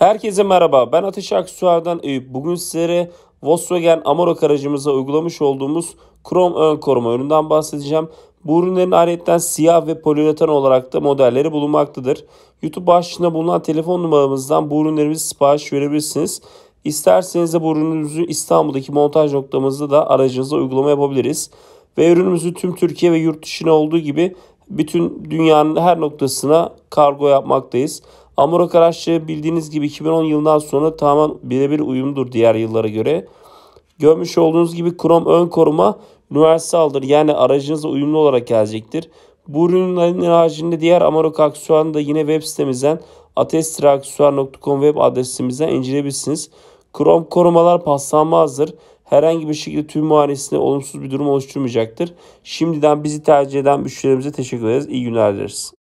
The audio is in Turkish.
Herkese merhaba. Ben Ateş Aksuar'dan Eyüp. Bugün sizlere Volkswagen Amarok aracımıza uygulamış olduğumuz krom ön koruma ürününden bahsedeceğim. Bu ürünlerin ayrıca siyah ve poliüretan olarak da modelleri bulunmaktadır. YouTube başlığında bulunan telefon numaramızdan bu ürünlerimizi sipariş verebilirsiniz. İsterseniz de bu ürünümüzü İstanbul'daki montaj noktamızda da aracınıza uygulama yapabiliriz. Ve ürünümüzü tüm Türkiye ve yurt dışına olduğu gibi bütün dünyanın her noktasına kargo yapmaktayız. Amurak araççı bildiğiniz gibi 2010 yılından sonra tamamen birebir uyumdur diğer yıllara göre. Görmüş olduğunuz gibi krom ön koruma universaldır. Yani aracınıza uyumlu olarak gelecektir. Bu ürünlerin haricinde diğer Amarok aksesuarını da yine web sitemizden atestiraksesuar.com web adresimizden inceleyebilirsiniz. Krom korumalar paslanmazdır. Herhangi bir şekilde tüm muayenesine olumsuz bir durum oluşturmayacaktır. Şimdiden bizi tercih eden müşterilerimize teşekkür ederiz. İyi günler dileriz.